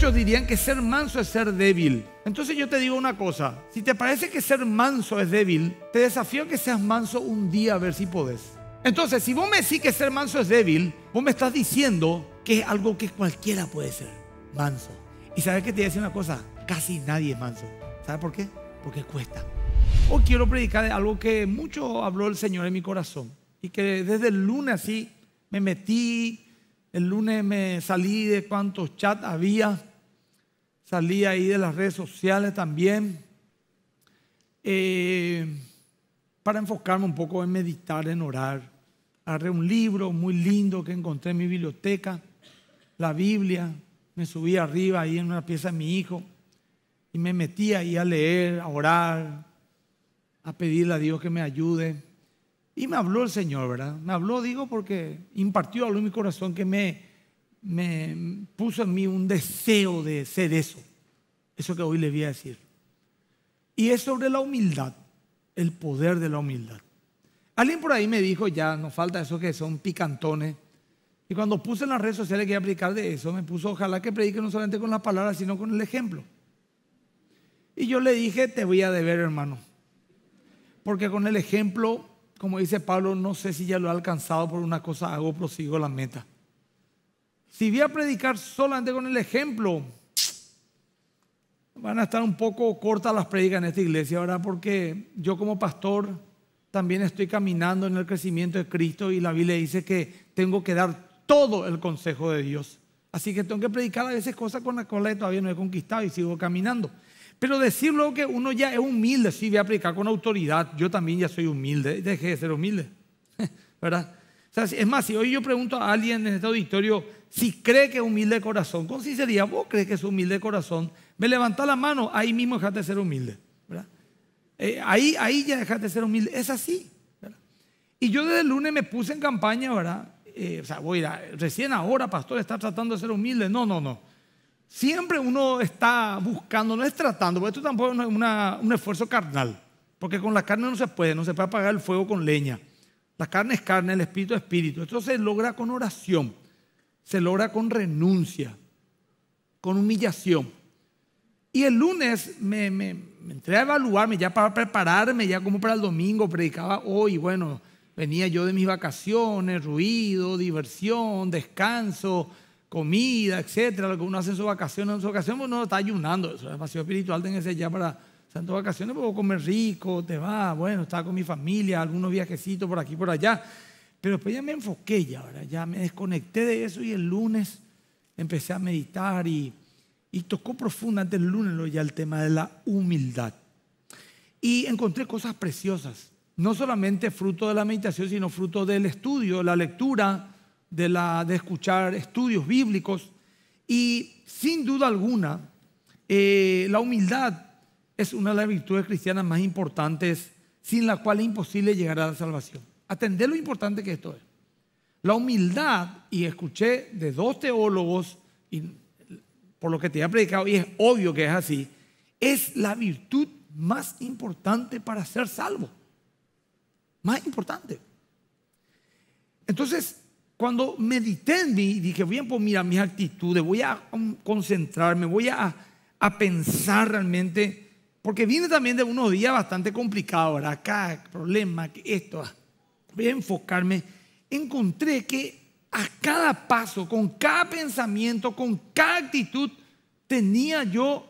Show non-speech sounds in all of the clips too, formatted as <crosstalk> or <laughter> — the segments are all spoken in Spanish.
Muchos dirían que ser manso es ser débil. Entonces yo te digo una cosa, si te parece que ser manso es débil, te desafío a que seas manso un día a ver si podés. Entonces, si vos me decís que ser manso es débil, vos me estás diciendo que es algo que cualquiera puede ser, manso. Y sabes que te voy a decir una cosa, casi nadie es manso. ¿Sabes por qué? Porque cuesta. Hoy quiero predicar algo que mucho habló el Señor en mi corazón y que desde el lunes así me metí, el lunes me salí de cuántos chats había salí ahí de las redes sociales también, eh, para enfocarme un poco en meditar, en orar. Agarré un libro muy lindo que encontré en mi biblioteca, la Biblia, me subí arriba ahí en una pieza de mi hijo y me metí ahí a leer, a orar, a pedirle a Dios que me ayude. Y me habló el Señor, ¿verdad? Me habló, digo, porque impartió algo en mi corazón que me me puso en mí un deseo de ser eso, eso que hoy le voy a decir. Y es sobre la humildad, el poder de la humildad. Alguien por ahí me dijo, ya, nos falta eso que son picantones. Y cuando puse en las redes sociales que iba a aplicar de eso, me puso, ojalá que predique no solamente con las palabras, sino con el ejemplo. Y yo le dije, te voy a deber, hermano. Porque con el ejemplo, como dice Pablo, no sé si ya lo he alcanzado, por una cosa hago, prosigo la meta. Si voy a predicar solamente con el ejemplo, van a estar un poco cortas las predicas en esta iglesia, ¿verdad? Porque yo como pastor también estoy caminando en el crecimiento de Cristo y la Biblia dice que tengo que dar todo el consejo de Dios. Así que tengo que predicar a veces cosas con las cuales todavía no he conquistado y sigo caminando. Pero decir luego que uno ya es humilde, si voy a predicar con autoridad, yo también ya soy humilde, dejé de ser humilde, <laughs> ¿verdad? es más, si hoy yo pregunto a alguien en este auditorio, si cree que es humilde corazón, con sinceridad, vos crees que es humilde corazón, me levanta la mano, ahí mismo dejaste de ser humilde. ¿verdad? Eh, ahí, ahí ya dejaste de ser humilde. Es así. Y yo desde el lunes me puse en campaña, ¿verdad? Eh, o sea, voy a ir recién ahora, pastor, está tratando de ser humilde. No, no, no. Siempre uno está buscando, no es tratando, porque esto tampoco es un esfuerzo carnal, porque con la carne no se puede, no se puede apagar el fuego con leña. La carne es carne, el espíritu es espíritu. Esto se logra con oración se logra con renuncia, con humillación. Y el lunes me, entré a evaluarme, ya para prepararme, ya como para el domingo, predicaba hoy, bueno, venía yo de mis vacaciones, ruido, diversión, descanso, comida, etcétera, lo que uno hace en su vacaciones, en su pues, uno está ayunando, eso es demasiado espiritual, ese ya para santo vacaciones, puedo comer rico, te va, bueno, estaba con mi familia, algunos viajecitos por aquí, por allá. Pero después pues ya me enfoqué, ya, ahora ya me desconecté de eso y el lunes empecé a meditar y, tocó profundamente el lunes ya el tema de la humildad. Y encontré cosas preciosas, no solamente fruto de la meditación, sino fruto del estudio, la lectura, de, la, de escuchar estudios bíblicos. Y sin duda alguna, eh, la humildad es una de las virtudes cristianas más importantes, sin la cual es imposible llegar a la salvación. Atender lo importante que esto es. La humildad, y escuché de dos teólogos, por lo que te he predicado, y es obvio que es así, es la virtud más importante para ser salvo. Más importante. Entonces, cuando medité en mí, dije, bien, pues mira mis actitudes, voy a concentrarme, voy a, pensar realmente, porque viene también de unos días bastante complicados, Acá, problema, esto, voy a enfocarme, encontré que a cada paso, con cada pensamiento, con cada actitud, tenía yo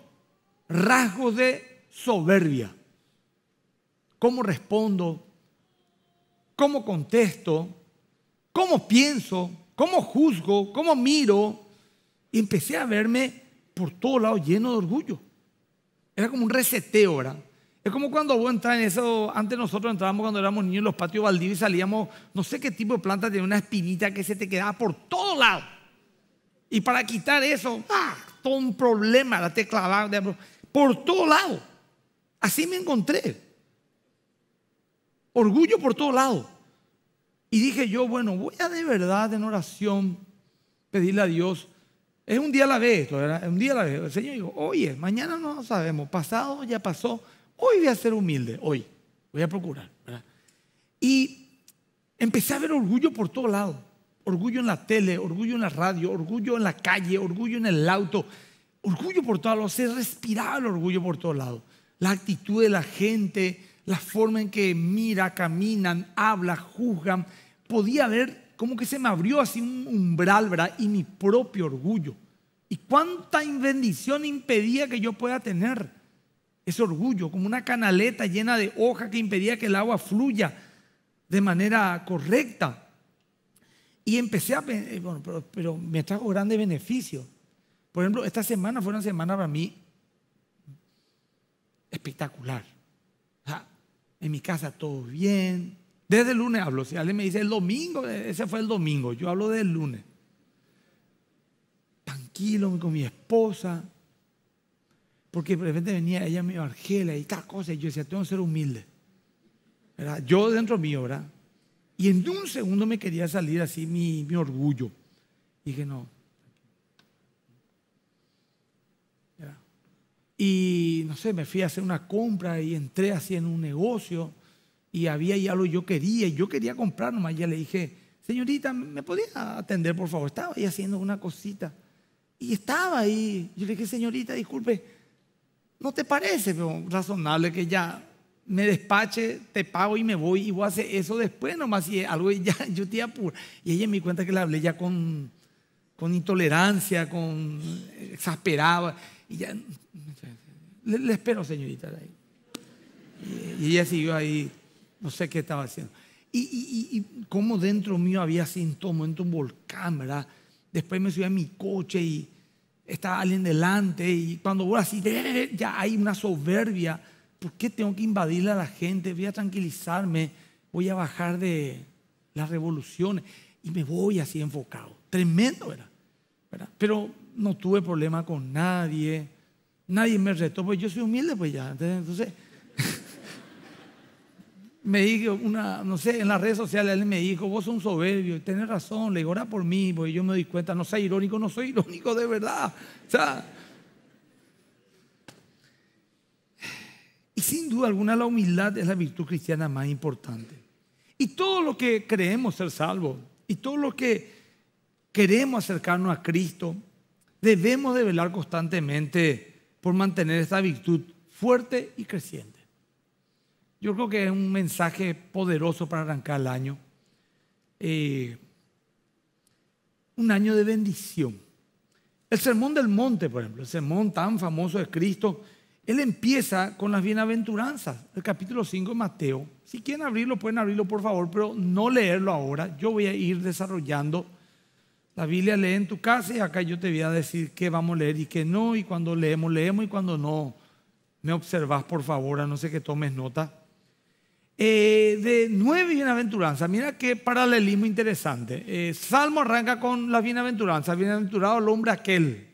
rasgos de soberbia. ¿Cómo respondo? ¿Cómo contesto? ¿Cómo pienso? ¿Cómo juzgo? ¿Cómo miro? Y empecé a verme por todo lado lleno de orgullo. Era como un reseteo, ¿verdad? Es como cuando vos entras en eso, antes nosotros entrábamos cuando éramos niños en los patios baldíos y salíamos, no sé qué tipo de planta tenía una espinita que se te quedaba por todo lado Y para quitar eso, ¡ah! todo un problema, la tecla por todo lado. Así me encontré. Orgullo por todo lado Y dije yo, bueno, voy a de verdad en oración pedirle a Dios. Es un día a la vez esto, Un día a la vez. El Señor dijo, oye, mañana no sabemos, pasado ya pasó hoy voy a ser humilde, hoy, voy a procurar. Y empecé a ver orgullo por todo lado. Orgullo en la tele, orgullo en la radio, orgullo en la calle, orgullo en el auto. Orgullo por todo lado, se respiraba el orgullo por todo lado. La actitud de la gente, la forma en que mira, caminan, habla, juzgan. Podía ver como que se me abrió así un umbral, Y mi propio orgullo. Y cuánta bendición impedía que yo pueda tener ese orgullo, como una canaleta llena de hojas que impedía que el agua fluya de manera correcta. Y empecé a eh, bueno, pero, me trajo grandes beneficios. Por ejemplo, esta semana fue una semana para mí espectacular. en mi casa todo bien. Desde el lunes hablo. Si alguien me dice el domingo, eh, ese fue el domingo. Yo hablo del lunes. Tranquilo con mi esposa. Porque de repente venía ella medio argela y tal cosa. Y yo decía, tengo que ser humilde. Yo dentro mío, ¿verdad? Y en un segundo me quería salir así mi, orgullo. Y dije, no. Y no sé, me fui a hacer una compra y entré así en un negocio. Y había ya lo yo quería. Y yo quería comprar nomás. Ya le dije, señorita, ¿me podía atender, por favor? Estaba ahí haciendo una cosita. Y estaba ahí. Yo le dije, señorita, disculpe ¿No te parece razonable que ya me despache, te pago y me voy y voy a hacer eso después nomás? Y algo ya <laughs> yo te apuro. Y ella me cuenta que le hablé ya con, con intolerancia, con exasperada. Y ya, le, espero, señorita. Y, y ella siguió ahí, no sé qué estaba haciendo. Y, como dentro mío había síntomas, un volcán, ¿verdad? Después me subí a mi coche y está alguien delante y cuando voy así, eh, eh, eh", ya hay una soberbia. ¿Por qué tengo que invadirle a la gente? Voy a tranquilizarme, voy a bajar de las revoluciones y me voy así enfocado. Tremendo era. ¿verdad? Pero no tuve problema con nadie, nadie me retó, pues yo soy humilde, pues ya. Entonces me dijo, una, no sé, en las redes sociales él me dijo, vos sos un soberbio, y tenés razón, le digo, ora por mí, porque yo me doy cuenta, no soy irónico, no soy irónico de verdad. O y sin duda alguna la humildad es la virtud cristiana más importante. Y todo lo que creemos ser salvos, y todo lo que queremos acercarnos a Cristo, debemos de velar constantemente por mantener esta virtud fuerte y creciente. Yo creo que es un mensaje poderoso para arrancar el año. Eh, un año de bendición. El sermón del monte, por ejemplo, el sermón tan famoso de Cristo, él empieza con las bienaventuranzas, el capítulo 5 de Mateo. Si quieren abrirlo, pueden abrirlo por favor, pero no leerlo ahora. Yo voy a ir desarrollando. La Biblia lee en tu casa y acá yo te voy a decir qué vamos a leer y qué no, y cuando leemos, leemos, y cuando no, me observas por favor, a no ser que tomes nota. Eh, de nueve bienaventuranzas. Mira qué paralelismo interesante. Eh, Salmo arranca con las bienaventuranzas. Bienaventurado el hombre aquel.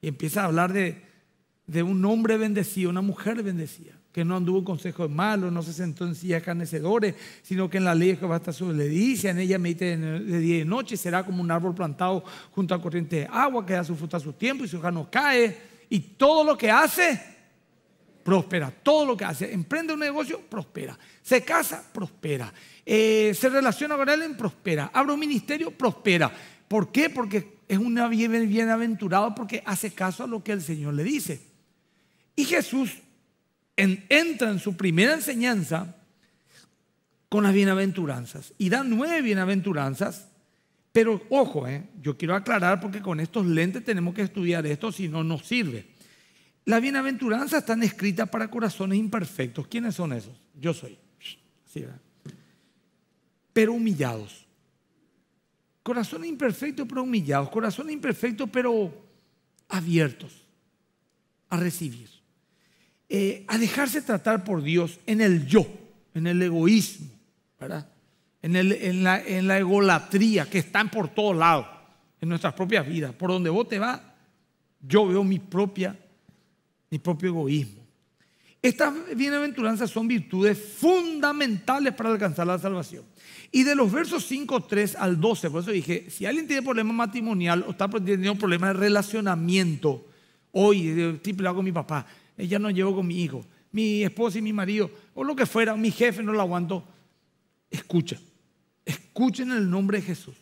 Y empieza a hablar de, un hombre bendecido, una mujer bendecida, que no anduvo en consejos malos, no se sentó en sillas carnecedores, sino que en la ley de Jehová está su dice, en ella medite de día y noche, será como un árbol plantado junto a corriente de agua, que da su fruta a su tiempo y su hoja no cae. Y todo lo que hace prospera. Todo lo que hace, emprende un negocio, prospera. Se casa, prospera. Eh, se relaciona con él prospera. Abre un ministerio, prospera. ¿Por qué? Porque es un bienaventurado porque hace caso a lo que el Señor le dice. Y Jesús entra en su primera enseñanza con las bienaventuranzas y da nueve bienaventuranzas. Pero ojo, eh, yo quiero aclarar porque con estos lentes tenemos que estudiar esto, si no nos sirve. Las bienaventuranzas están escritas para corazones imperfectos. ¿Quiénes son esos? Yo soy. pero humillados. Corazones imperfectos pero humillados. Corazones imperfectos pero abiertos a recibir. Eh, a dejarse tratar por Dios en el yo, en el egoísmo, En, la, en la egolatría que están por todos lados, en nuestras propias vidas. Por donde vos te vas, yo veo mi propia mi propio egoísmo. Estas bienaventuranzas son virtudes fundamentales para alcanzar la salvación. Y de los versos 5, 3 al 12, por eso dije, si alguien tiene problema matrimonial o está teniendo problema de relacionamiento, hoy estoy eh, hago con mi papá, ella eh, no llevo con mi hijo, mi esposa y mi marido, o lo que fuera, mi jefe no lo aguanto, escucha, escuchen el nombre de Jesús.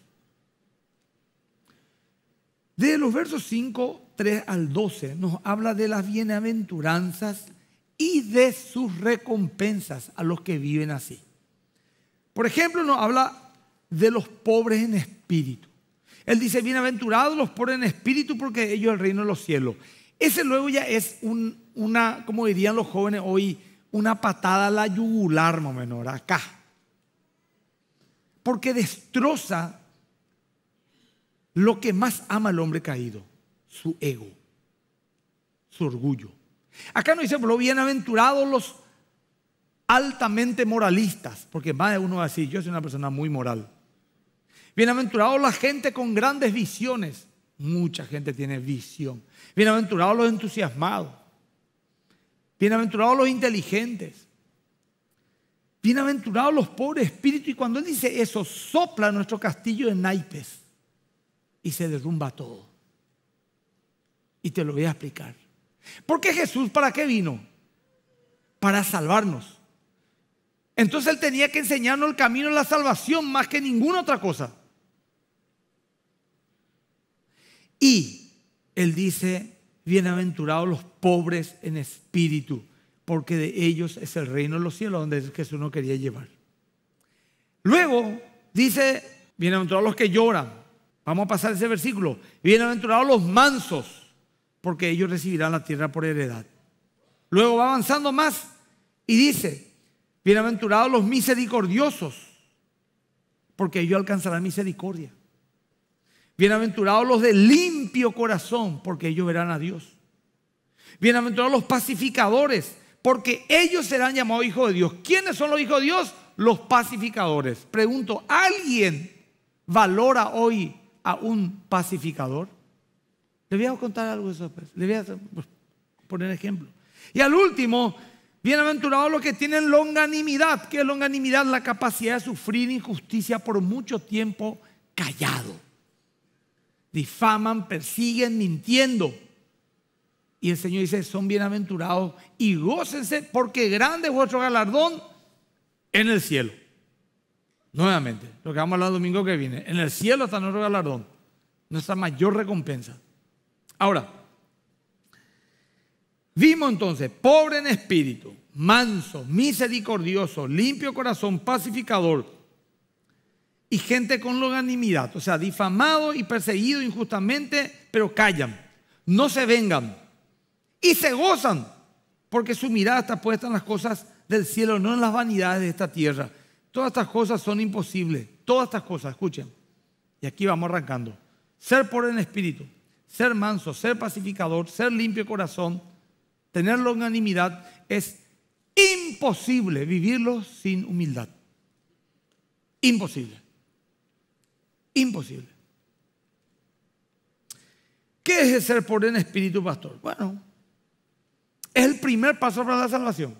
De los versos 5 al 12 nos habla de las bienaventuranzas y de sus recompensas a los que viven así. Por ejemplo, nos habla de los pobres en espíritu. Él dice, bienaventurados los pobres en espíritu porque ellos el reino de los cielos. Ese luego ya es una, como dirían los jóvenes hoy, una patada a la yugular, más menor acá. Porque destroza lo que más ama el hombre caído su ego, su orgullo. Acá no dice, por bienaventurados los altamente moralistas, porque más de uno va a decir, yo soy una persona muy moral. Bienaventurados la gente con grandes visiones, mucha gente tiene visión. Bienaventurados los entusiasmados. Bienaventurados los inteligentes. Bienaventurados los pobres espíritus Y cuando Él dice eso, sopla nuestro castillo de naipes y se derrumba todo. Y te lo voy a explicar. ¿Por qué Jesús para qué vino? Para salvarnos. Entonces Él tenía que enseñarnos el camino de la salvación más que ninguna otra cosa. Y Él dice, bienaventurados los pobres en espíritu, porque de ellos es el reino de los cielos, donde Jesús no quería llevar. Luego dice, bienaventurados los que lloran. Vamos a pasar ese versículo. Bienaventurados los mansos porque ellos recibirán la tierra por heredad. Luego va avanzando más y dice, bienaventurados los misericordiosos, porque ellos alcanzarán misericordia. Bienaventurados los de limpio corazón, porque ellos verán a Dios. Bienaventurados los pacificadores, porque ellos serán llamados hijos de Dios. ¿Quiénes son los hijos de Dios? Los pacificadores. Pregunto, ¿alguien valora hoy a un pacificador? Le voy a contar algo de eso, pues. le voy a pues, poner ejemplo. Y al último, bienaventurados los que tienen longanimidad. ¿Qué es longanimidad? La capacidad de sufrir injusticia por mucho tiempo callado. Difaman, persiguen, mintiendo. Y el Señor dice, son bienaventurados y gócense porque grande es vuestro galardón en el cielo. Nuevamente, lo que vamos a hablar el domingo que viene. En el cielo está nuestro galardón, nuestra mayor recompensa. Ahora, vimos entonces, pobre en espíritu, manso, misericordioso, limpio corazón, pacificador y gente con longanimidad, o sea, difamado y perseguido injustamente, pero callan, no se vengan y se gozan porque su mirada está puesta en las cosas del cielo, no en las vanidades de esta tierra. Todas estas cosas son imposibles, todas estas cosas, escuchen, y aquí vamos arrancando. Ser pobre en espíritu, ser manso, ser pacificador, ser limpio de corazón, tener longanimidad, es imposible vivirlo sin humildad. Imposible. Imposible. ¿Qué es el ser pobre en espíritu, pastor? Bueno, es el primer paso para la salvación.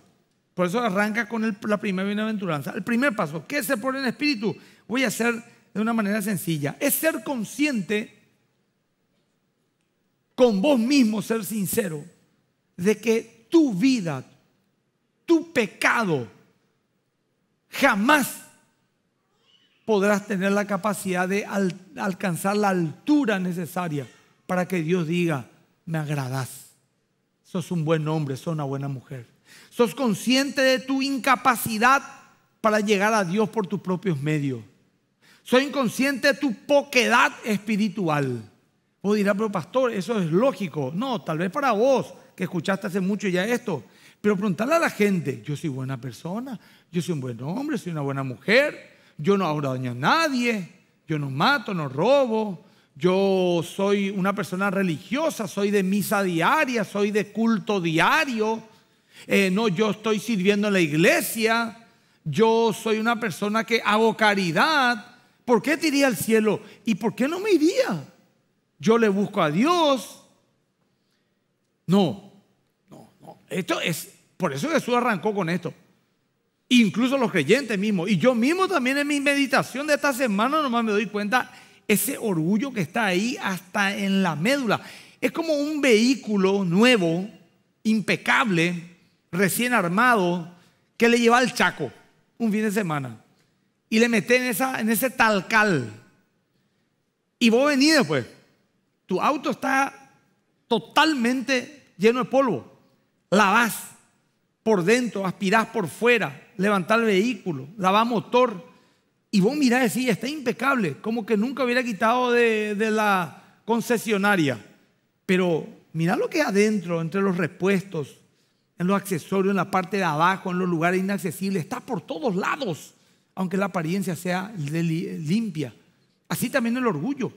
Por eso arranca con la primera bienaventuranza. El primer paso, ¿qué es ser pobre en espíritu? Voy a hacer de una manera sencilla. Es ser consciente con vos mismo ser sincero de que tu vida, tu pecado, jamás podrás tener la capacidad de alcanzar la altura necesaria para que Dios diga, me agradas, sos un buen hombre, sos una buena mujer. Sos consciente de tu incapacidad para llegar a Dios por tus propios medios. Soy inconsciente de tu poquedad espiritual. Vos dirá, pero pastor, eso es lógico. No, tal vez para vos, que escuchaste hace mucho ya esto. Pero preguntarle a la gente, yo soy buena persona, yo soy un buen hombre, soy una buena mujer, yo no hago daño a nadie, yo no mato, no robo, yo soy una persona religiosa, soy de misa diaria, soy de culto diario, eh, no, yo estoy sirviendo en la iglesia, yo soy una persona que hago caridad. ¿Por qué te al cielo? ¿Y por qué no me iría? yo le busco a Dios. No, no, no. Esto es, por eso Jesús arrancó con esto. Incluso los creyentes mismos. Y yo mismo también en mi meditación de esta semana nomás me doy cuenta ese orgullo que está ahí hasta en la médula. Es como un vehículo nuevo, impecable, recién armado, que le lleva al chaco un fin de semana y le mete en, esa, en ese talcal. Y vos venís después tu auto está totalmente lleno de polvo. Lavas por dentro, aspirás por fuera, levantás el vehículo, lavás motor. Y vos mirás y decís, está impecable, como que nunca hubiera quitado de, la concesionaria. Pero mirá lo que hay adentro, entre los repuestos, en los accesorios, en la parte de abajo, en los lugares inaccesibles. Está por todos lados, aunque la apariencia sea limpia. Así también el orgullo.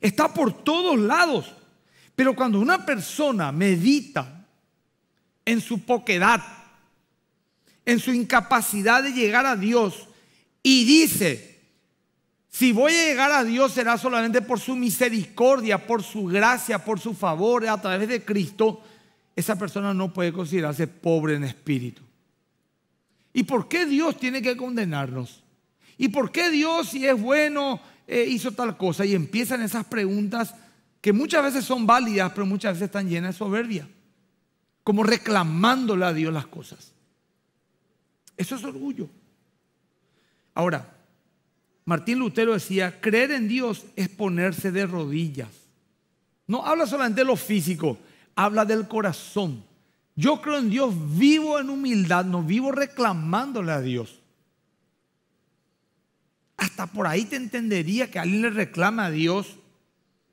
Está por todos lados. Pero cuando una persona medita en su poquedad, en su incapacidad de llegar a Dios y dice, si voy a llegar a Dios será solamente por su misericordia, por su gracia, por su favor, a través de Cristo, esa persona no puede considerarse pobre en espíritu. ¿Y por qué Dios tiene que condenarnos? ¿Y por qué Dios, si es bueno, eh, hizo tal cosa y empiezan esas preguntas que muchas veces son válidas, pero muchas veces están llenas de soberbia, como reclamándole a Dios las cosas. Eso es orgullo. Ahora, Martín Lutero decía, creer en Dios es ponerse de rodillas. No habla solamente de lo físico, habla del corazón. Yo creo en Dios, vivo en humildad, no vivo reclamándole a Dios hasta por ahí te entendería que alguien le reclama a Dios,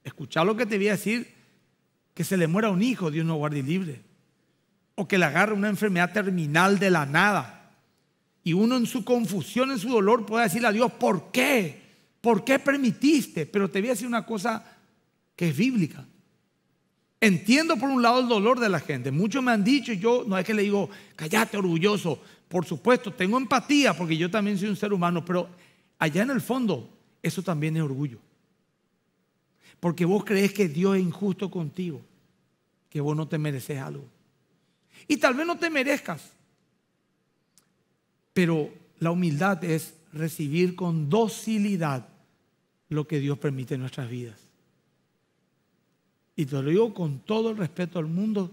escucha lo que te voy a decir, que se le muera un hijo, Dios no guarde libre, o que le agarre una enfermedad terminal de la nada. Y uno en su confusión, en su dolor, puede decirle a Dios, ¿por qué? ¿Por qué permitiste? Pero te voy a decir una cosa que es bíblica. Entiendo por un lado el dolor de la gente. Muchos me han dicho, yo no es que le digo, callate orgulloso. Por supuesto, tengo empatía porque yo también soy un ser humano, pero allá en el fondo, eso también es orgullo. Porque vos crees que Dios es injusto contigo, que vos no te mereces algo. Y tal vez no te merezcas, pero la humildad es recibir con docilidad lo que Dios permite en nuestras vidas. Y te lo digo con todo el respeto al mundo,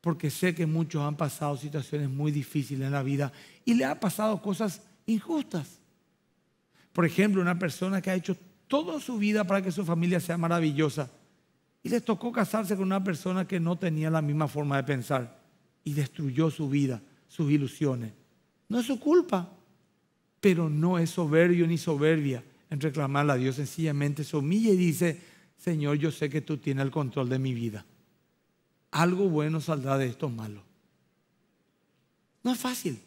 porque sé que muchos han pasado situaciones muy difíciles en la vida y le han pasado cosas injustas. Por ejemplo, una persona que ha hecho toda su vida para que su familia sea maravillosa y les tocó casarse con una persona que no tenía la misma forma de pensar y destruyó su vida, sus ilusiones. No es su culpa, pero no es soberbio ni soberbia en reclamarla a Dios. Sencillamente se humilla y dice, Señor, yo sé que tú tienes el control de mi vida. Algo bueno saldrá de esto malo. No es fácil.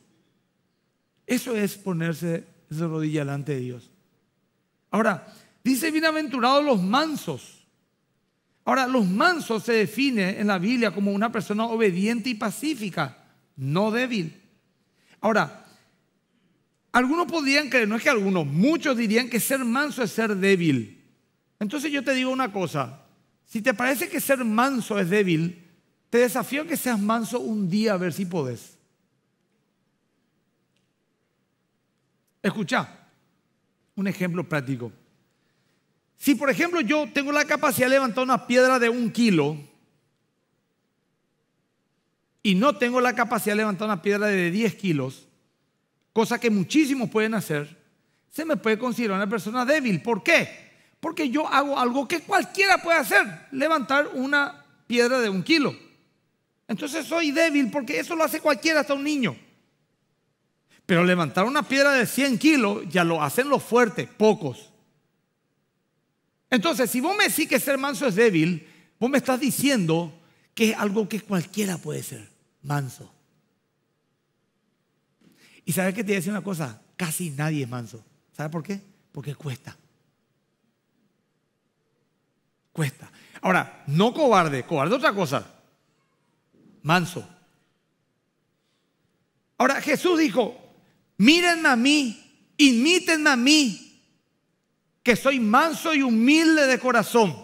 Eso es ponerse se rodilla delante de Dios. Ahora, dice bienaventurados los mansos. Ahora, los mansos se define en la Biblia como una persona obediente y pacífica, no débil. Ahora, algunos podrían creer, no es que algunos, muchos dirían que ser manso es ser débil. Entonces yo te digo una cosa, si te parece que ser manso es débil, te desafío a que seas manso un día a ver si podés. Escucha, un ejemplo práctico. Si por ejemplo yo tengo la capacidad de levantar una piedra de un kilo y no tengo la capacidad de levantar una piedra de 10 kilos, cosa que muchísimos pueden hacer, se me puede considerar una persona débil. ¿Por qué? Porque yo hago algo que cualquiera puede hacer, levantar una piedra de un kilo. Entonces soy débil porque eso lo hace cualquiera, hasta un niño. Pero levantar una piedra de 100 kilos ya lo hacen los fuertes, pocos. Entonces, si vos me decís que ser manso es débil, vos me estás diciendo que es algo que cualquiera puede ser, manso. Y sabes qué te voy a decir una cosa, casi nadie es manso. ¿Sabes por qué? Porque cuesta. Cuesta. Ahora, no cobarde, cobarde otra cosa. Manso. Ahora, Jesús dijo, mírenme a mí, imiten a mí, que soy manso y humilde de corazón.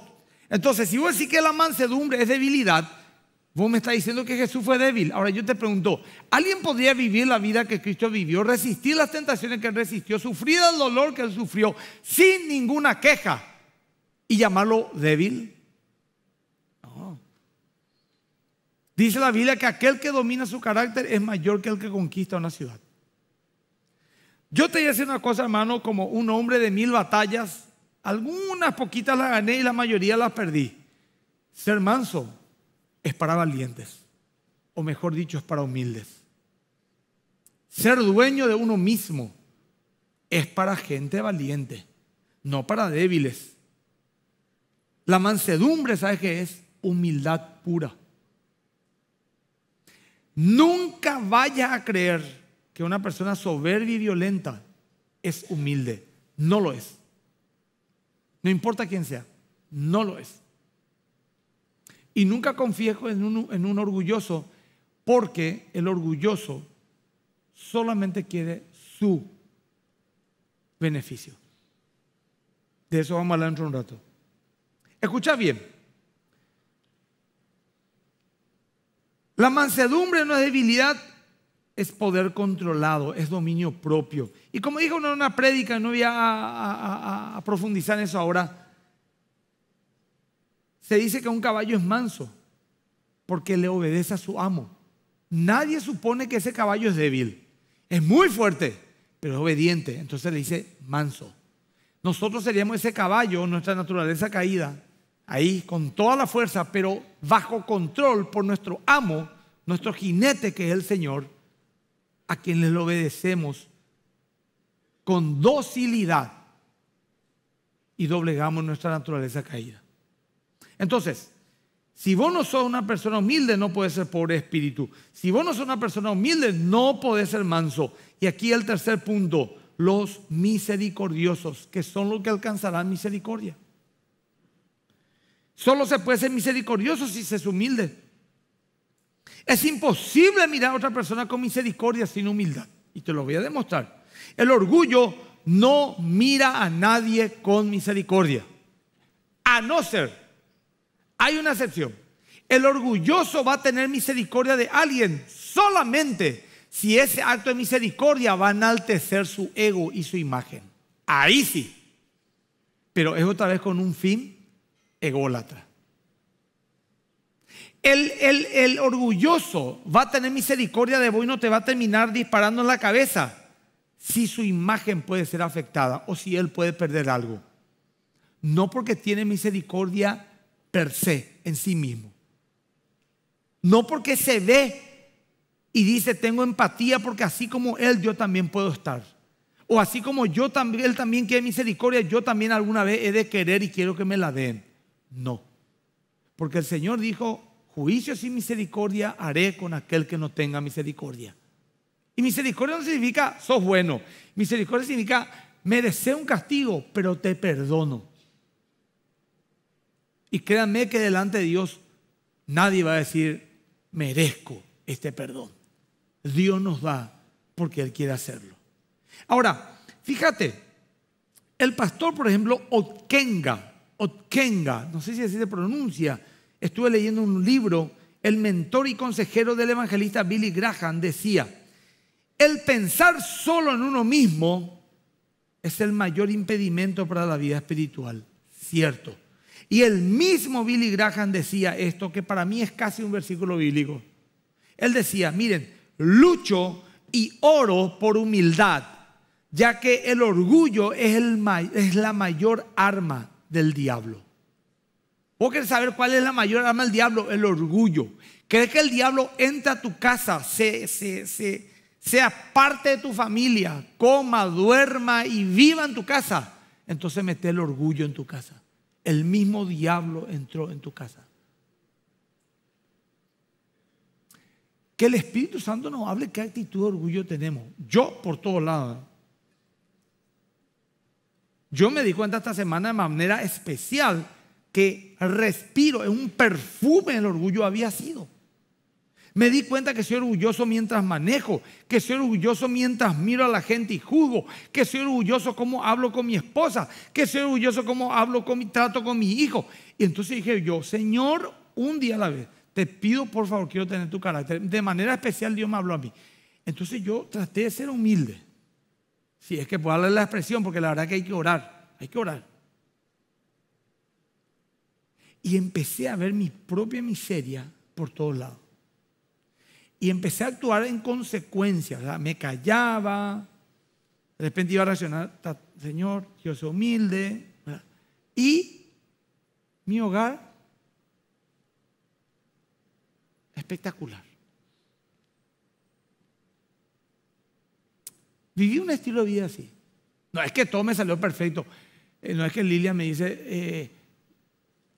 Entonces, si vos decís que la mansedumbre es debilidad, vos me estás diciendo que Jesús fue débil. Ahora yo te pregunto, ¿alguien podría vivir la vida que Cristo vivió, resistir las tentaciones que él resistió, sufrir el dolor que él sufrió sin ninguna queja y llamarlo débil? Dice la Biblia que aquel que domina su carácter es mayor que el que conquista una ciudad. Yo te voy a decir una cosa, hermano, como un hombre de mil batallas, algunas poquitas las gané y la mayoría las perdí. Ser manso es para valientes, o mejor dicho, es para humildes. Ser dueño de uno mismo es para gente valiente, no para débiles. La mansedumbre, ¿sabes qué es? Humildad pura. Nunca vayas a creer que una persona soberbia y violenta es humilde. No lo es. No importa quién sea, no lo es. Y nunca confieso en un, en un orgulloso, porque el orgulloso solamente quiere su beneficio. De eso vamos a hablar dentro de un rato. Escucha bien. La mansedumbre no es debilidad, es poder controlado, es dominio propio. Y como dijo en una prédica, no voy a, a, profundizar en eso ahora, se dice que un caballo es manso porque le obedece a su amo. Nadie supone que ese caballo es débil, es muy fuerte, pero es obediente, entonces le dice manso. Nosotros seríamos ese caballo, nuestra naturaleza caída, ahí con toda la fuerza, pero bajo control por nuestro amo, nuestro jinete que es el Señor a quien le obedecemos con docilidad y doblegamos nuestra naturaleza caída. Entonces, si vos no sos una persona humilde, no podés ser pobre espíritu. Si vos no sos una persona humilde, no podés ser manso. Y aquí el tercer punto, los misericordiosos, que son los que alcanzarán misericordia. Solo se puede ser misericordioso si se es humilde. Es imposible mirar a otra persona con misericordia sin humildad. Y te lo voy a demostrar. El orgullo no mira a nadie con misericordia. A no ser. Hay una excepción. El orgulloso va a tener misericordia de alguien solamente si ese acto de misericordia va a enaltecer su ego y su imagen. Ahí sí. Pero es otra vez con un fin ególatra el, orgulloso va a tener misericordia de vos y no te va a terminar disparando en la cabeza si su imagen puede ser afectada o si él puede perder algo. No porque tiene misericordia per se en sí mismo. No porque se ve y dice, tengo empatía porque así como él, yo también puedo estar. O así como yo también, él también quiere misericordia, yo también alguna vez he de querer y quiero que me la den. No. Porque el Señor dijo, Juicio y misericordia haré con aquel que no tenga misericordia. Y misericordia no significa sos bueno. Misericordia significa merece un castigo, pero te perdono. Y créanme que delante de Dios nadie va a decir, merezco este perdón. Dios nos da porque Él quiere hacerlo. Ahora, fíjate, el pastor, por ejemplo, Otkenga, Otkenga, no sé si así se pronuncia, estuve leyendo un libro, el mentor y consejero del evangelista Billy Graham decía, el pensar solo en uno mismo es el mayor impedimento para la vida espiritual, cierto. Y el mismo Billy Graham decía esto, que para mí es casi un versículo bíblico. Él decía, miren, lucho y oro por humildad, ya que el orgullo es, es la mayor arma del diablo. Vos querés saber cuál es la mayor arma del diablo, el orgullo. ¿Crees que el diablo entra a tu casa, sea parte de tu familia, coma, duerma y viva en tu casa? Entonces mete el orgullo en tu casa. El mismo diablo entró en tu casa. Que el Espíritu Santo nos hable qué actitud de orgullo tenemos. Yo por todos lados. ¿eh? Yo me di cuenta esta semana de manera especial que respiro, es un perfume el orgullo había sido. Me di cuenta que soy orgulloso mientras manejo, que soy orgulloso mientras miro a la gente y juzgo, que soy orgulloso como hablo con mi esposa, que soy orgulloso como hablo con mi trato con mi hijo. Y entonces dije yo, Señor, un día a la vez, te pido por favor, quiero tener tu carácter. De manera especial Dios me habló a mí. Entonces yo traté de ser humilde. Si es que puedo darle la expresión, porque la verdad que hay que orar, hay que orar y empecé a ver mi propia miseria por todos lados. Y empecé a actuar en consecuencia. me callaba, de repente iba a reaccionar, Señor, yo soy humilde. Y mi hogar, espectacular. Viví un estilo de vida así. No es que todo me salió perfecto. Eh, no es que Lilia me dice, eh,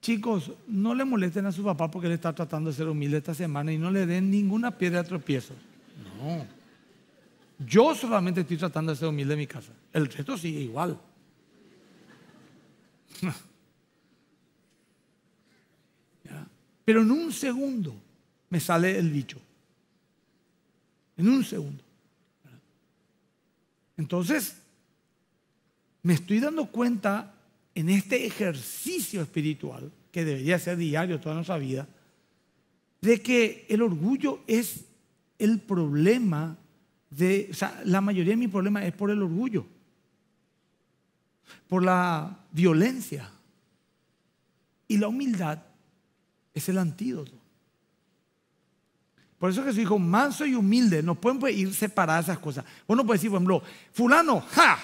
Chicos, no le molesten a su papá porque él está tratando de ser humilde esta semana y no le den ninguna piedra de tropiezo. No. Yo solamente estoy tratando de ser humilde en mi casa. El resto sigue igual. <laughs> Pero en un segundo me sale el dicho. En un segundo. Entonces, me estoy dando cuenta en este ejercicio espiritual, que debería ser diario toda nuestra vida, de que el orgullo es el problema de, o sea, la mayoría de mi problema es por el orgullo, por la violencia. Y la humildad es el antídoto. Por eso Jesús dijo, manso y humilde, no pueden pues, ir separadas esas cosas. Uno puede decir, por ejemplo, fulano, ja,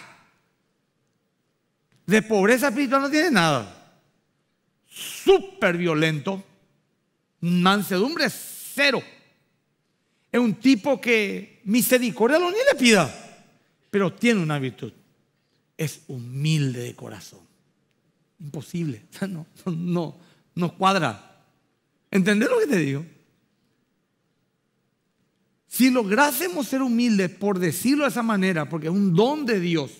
de pobreza espiritual no tiene nada. Súper violento. Mansedumbre cero. Es un tipo que misericordia lo ni le pida, pero tiene una virtud. Es humilde de corazón. Imposible. <laughs> No, no cuadra. ¿Entendés lo que te digo? Si lográsemos ser humildes, por decirlo de esa manera, porque es un don de Dios,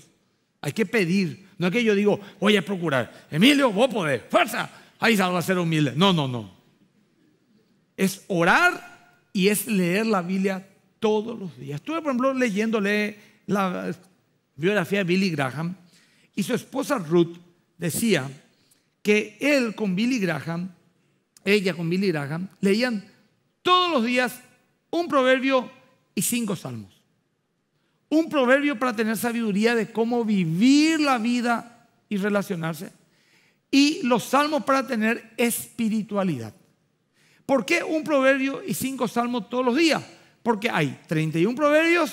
hay que pedir, no es que yo digo, voy a procurar, Emilio, vos podés, fuerza, ahí salgo a ser humilde. No, no, no. Es orar y es leer la Biblia todos los días. Estuve, por ejemplo, leyéndole la biografía de Billy Graham y su esposa Ruth decía que él con Billy Graham, ella con Billy Graham, leían todos los días un proverbio y cinco salmos un proverbio para tener sabiduría de cómo vivir la vida y relacionarse. Y los salmos para tener espiritualidad. ¿Por qué un proverbio y cinco salmos todos los días? Porque hay 31 proverbios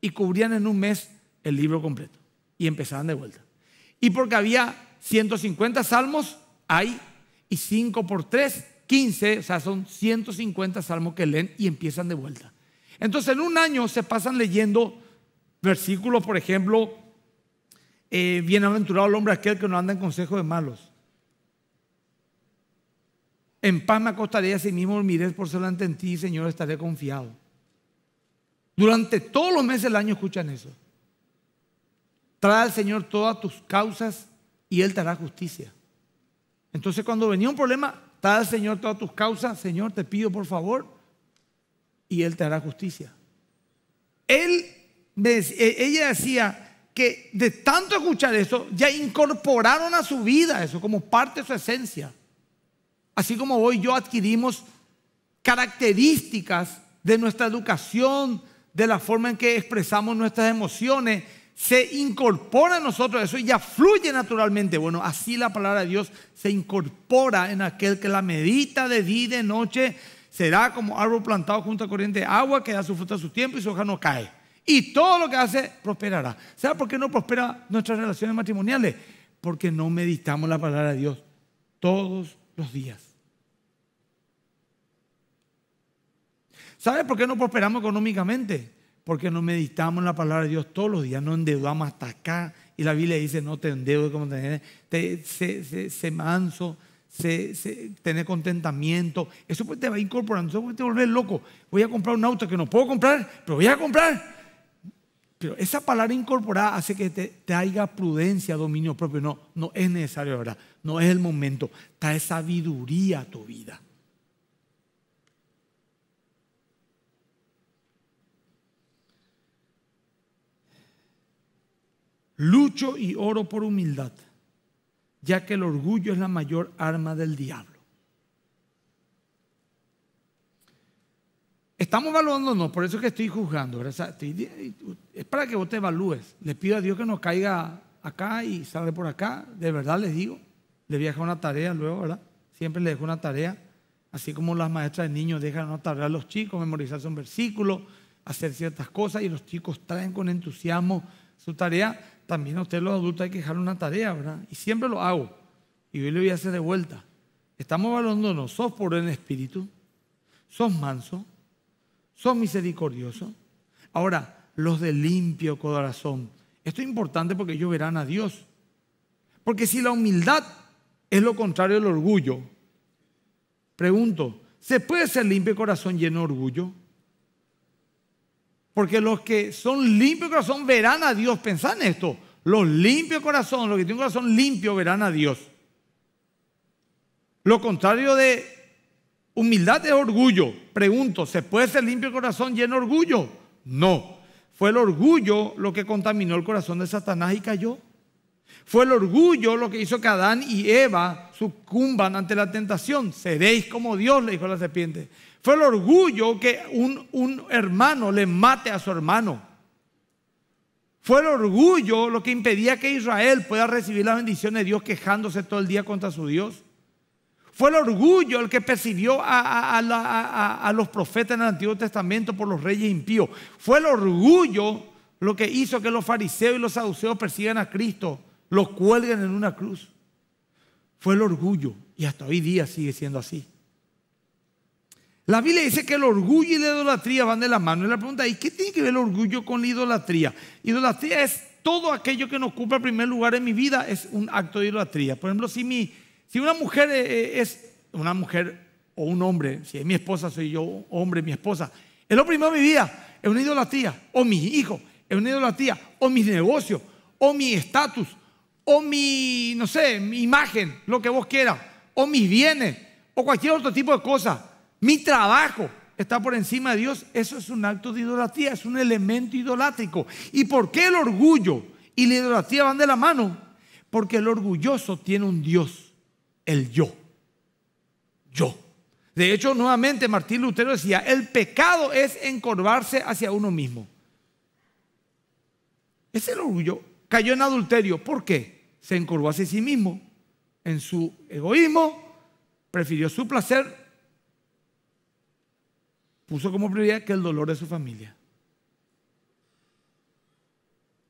y cubrían en un mes el libro completo. Y empezaban de vuelta. Y porque había 150 salmos, hay, y 5 por 3, 15, o sea, son 150 salmos que leen y empiezan de vuelta. Entonces en un año se pasan leyendo Versículo, por ejemplo, eh, bienaventurado el hombre aquel que no anda en consejo de malos. En paz me acostaré a sí mismo, miré por delante en ti, Señor, estaré confiado. Durante todos los meses del año escuchan eso. Trae al Señor todas tus causas y Él te hará justicia. Entonces cuando venía un problema, trae al Señor todas tus causas, Señor, te pido por favor, y Él te hará justicia. Él e, ella decía que de tanto escuchar eso, ya incorporaron a su vida eso como parte de su esencia. Así como hoy yo adquirimos características de nuestra educación, de la forma en que expresamos nuestras emociones, se incorpora a nosotros eso y ya fluye naturalmente. Bueno, así la palabra de Dios se incorpora en aquel que la medita de día y de noche. Será como árbol plantado junto a corriente de agua que da su fruta a su tiempo y su hoja no cae y todo lo que hace prosperará. ¿sabes por qué no prospera nuestras relaciones matrimoniales? Porque no meditamos la palabra de Dios todos los días. ¿sabes por qué no prosperamos económicamente? Porque no meditamos la palabra de Dios todos los días, no endeudamos hasta acá. Y la Biblia dice, no te endeudes como te, se, se, manso, se, tener contentamiento. Eso pues te va incorporando, eso pues te volver loco. Voy a comprar un auto que no puedo comprar, pero voy a comprar esa palabra incorporada hace que te haya prudencia, dominio propio. No, no es necesario ahora, no es el momento. Trae sabiduría a tu vida. Lucho y oro por humildad, ya que el orgullo es la mayor arma del diablo. Estamos evaluándonos, por eso que estoy juzgando. Es para que vos te evalúes. Le pido a Dios que nos caiga acá y salga por acá. De verdad les digo, le voy a dejar una tarea luego, ¿verdad? Siempre le dejo una tarea. Así como las maestras de niños dejan una a los chicos, memorizarse un versículo, hacer ciertas cosas y los chicos traen con entusiasmo su tarea. También a ustedes los adultos hay que dejar una tarea, ¿verdad? Y siempre lo hago. Y hoy le voy a hacer de vuelta. Estamos evaluándonos. ¿Sos por el espíritu? ¿Sos manso? son misericordiosos. Ahora, los de limpio corazón. Esto es importante porque ellos verán a Dios. Porque si la humildad es lo contrario del orgullo, pregunto, ¿se puede ser limpio corazón lleno de orgullo? Porque los que son limpios corazón verán a Dios. Pensad en esto. Los limpios corazón, los que tienen corazón limpio verán a Dios. Lo contrario de Humildad es orgullo. Pregunto, ¿se puede ser limpio el corazón lleno de orgullo? No. Fue el orgullo lo que contaminó el corazón de Satanás y cayó. Fue el orgullo lo que hizo que Adán y Eva sucumban ante la tentación. Seréis como Dios, le dijo la serpiente. Fue el orgullo que un, un hermano le mate a su hermano. Fue el orgullo lo que impedía que Israel pueda recibir las bendiciones de Dios quejándose todo el día contra su Dios. Fue el orgullo el que persiguió a, los profetas en el Antiguo Testamento por los reyes impíos. Fue el orgullo lo que hizo que los fariseos y los saduceos persigan a Cristo, los cuelguen en una cruz. Fue el orgullo y hasta hoy día sigue siendo así. La Biblia dice que el orgullo y la idolatría van de la mano. Y la pregunta es, ¿qué tiene que ver el orgullo con la idolatría? Idolatría es todo aquello que no ocupa el primer lugar en mi vida, es un acto de idolatría. Por ejemplo, si mi si una mujer eh, eh, es una mujer o un hombre, si es mi esposa, soy yo hombre, mi esposa, es lo primero de mi vida es una idolatría, o mi hijo, es una idolatría, o mis negocios, o mi estatus, o mi, no sé, mi imagen, lo que vos quieras, o mis bienes, o cualquier otro tipo de cosa, mi trabajo, está por encima de Dios, eso es un acto de idolatría, es un elemento idolátrico. ¿Y por qué el orgullo y la idolatría van de la mano? Porque el orgulloso tiene un Dios el yo. Yo. De hecho, nuevamente Martín Lutero decía, el pecado es encorvarse hacia uno mismo. Es el orgullo. Cayó en adulterio. ¿Por qué? Se encorvó hacia sí mismo, en su egoísmo, prefirió su placer, puso como prioridad que el dolor de su familia.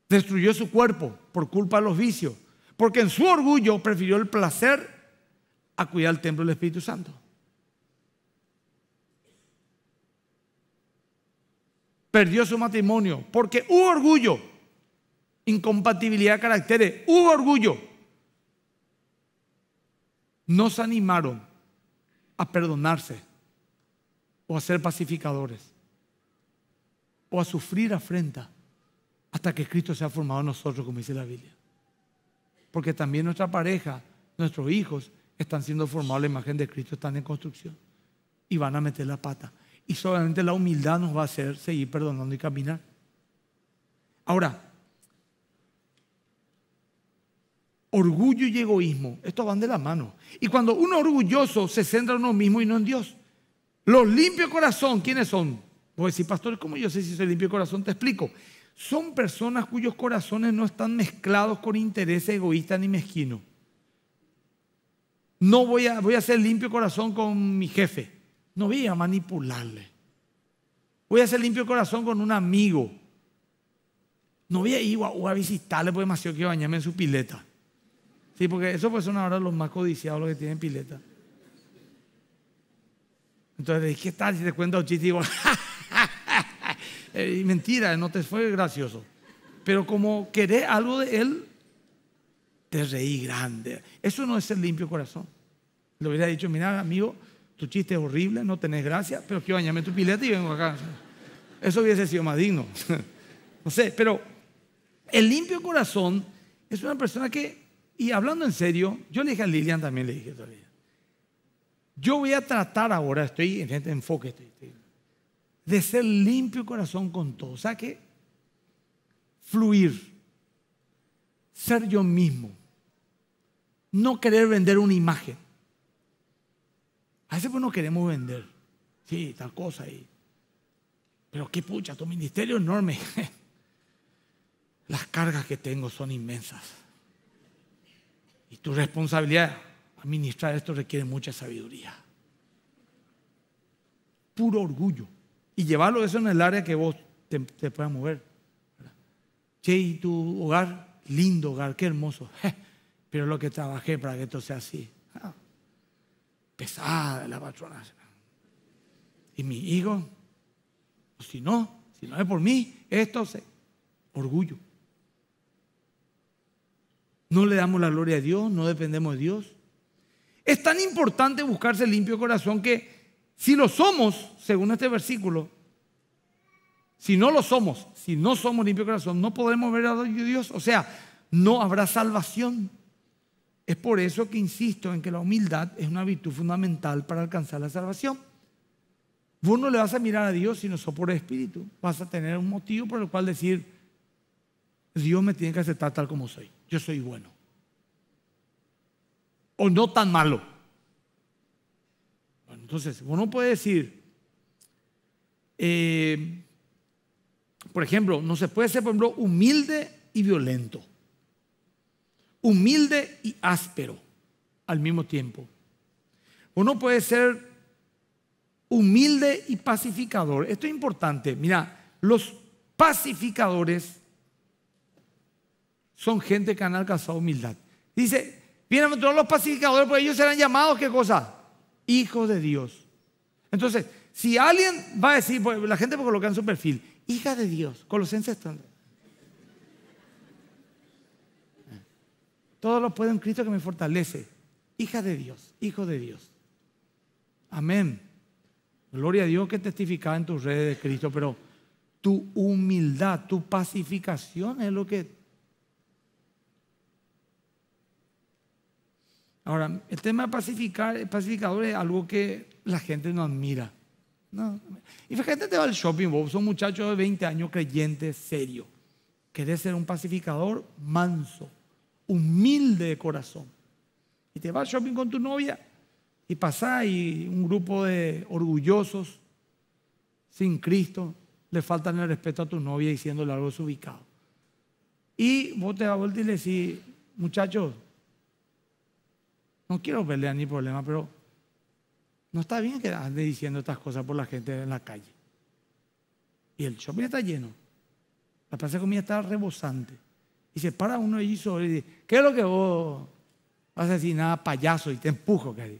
Destruyó su cuerpo por culpa de los vicios, porque en su orgullo prefirió el placer a cuidar el templo del Espíritu Santo. Perdió su matrimonio porque hubo orgullo, incompatibilidad de caracteres, hubo orgullo. No se animaron a perdonarse o a ser pacificadores o a sufrir afrenta hasta que Cristo se ha formado en nosotros, como dice la Biblia. Porque también nuestra pareja, nuestros hijos, están siendo formados la imagen de Cristo, están en construcción y van a meter la pata. Y solamente la humildad nos va a hacer seguir perdonando y caminar. Ahora, orgullo y egoísmo, estos van de la mano. Y cuando uno orgulloso se centra en uno mismo y no en Dios. Los limpios corazón, ¿quiénes son? a decir, pastor, ¿cómo yo sé si soy limpio corazón? Te explico. Son personas cuyos corazones no están mezclados con intereses egoístas ni mezquinos. No voy a, voy a ser limpio corazón con mi jefe. No voy a manipularle. Voy a ser limpio corazón con un amigo. No voy a ir a, a visitarle porque demasiado que bañarme en su pileta. Sí, porque eso pues son ahora los más codiciados los que tienen pileta. Entonces le dije, ¿qué tal? Si te cuenta un chiste, digo, <laughs> eh, mentira, no te fue gracioso. Pero como querés algo de él, te reí grande. Eso no es el limpio corazón. Le hubiera dicho, mira, amigo, tu chiste es horrible, no tenés gracia, pero que bañame tu pileta y vengo acá. Eso hubiese sido más digno. <laughs> no sé, pero el limpio corazón es una persona que, y hablando en serio, yo le dije a Lilian también, le dije todavía, yo voy a tratar ahora, estoy en este enfoque, de ser limpio corazón con todo. O sea que fluir, ser yo mismo no querer vender una imagen. A veces pues no queremos vender. Sí, tal cosa Pero qué pucha, tu ministerio es enorme. <laughs> Las cargas que tengo son inmensas. Y tu responsabilidad administrar esto requiere mucha sabiduría. Puro orgullo. Y llevarlo eso en el área que vos te, puedas mover. Che, y tu hogar, lindo hogar, qué hermoso. <laughs> pero lo que trabajé para que esto sea así. Ah, pesada la patrona. Y mi hijo, si no, si no es por mí, esto es Orgullo. No le damos la gloria a Dios, no dependemos de Dios. Es tan importante buscarse el limpio corazón que si lo somos, según este versículo, si no lo somos, si no somos limpio corazón, no podremos ver a Dios. O sea, no habrá salvación. Es por eso que insisto en que la humildad es una virtud fundamental para alcanzar la salvación. Vos no le vas a mirar a Dios si no sos por Espíritu. Vas a tener un motivo por el cual decir, Dios me tiene que aceptar tal como soy. Yo soy bueno. O no tan malo. entonces, uno no decir, eh, por ejemplo, no se puede ser, por ejemplo, humilde y violento humilde y áspero al mismo tiempo. Uno puede ser humilde y pacificador. Esto es importante. Mira, los pacificadores son gente que han alcanzado humildad. Dice, vienen todos los pacificadores, porque ellos serán llamados, ¿qué cosa? Hijos de Dios. Entonces, si alguien va a decir, pues, la gente colocar en su perfil, hija de Dios, Colosenses estándar. Todo lo puedo en Cristo que me fortalece. Hija de Dios, hijo de Dios. Amén. Gloria a Dios que testificaba en tus redes de Cristo, pero tu humildad, tu pacificación es lo que... Ahora, el tema pacificador es algo que la gente no admira. No. Y fíjate, te va al shopping, Son muchachos de 20 años creyentes, serio. Querés ser un pacificador manso humilde de corazón. Y te vas shopping con tu novia y pasás y un grupo de orgullosos, sin Cristo, le faltan el respeto a tu novia diciéndole algo desubicado. Y vos te vas a voltear y le decís, muchachos, no quiero pelear ni problema, pero no está bien que andes diciendo estas cosas por la gente en la calle. Y el shopping está lleno. La plaza de comida está rebosante. Y se para uno y sobre y dice, ¿qué es lo que vos vas a Nada, payaso? Y te empujo, que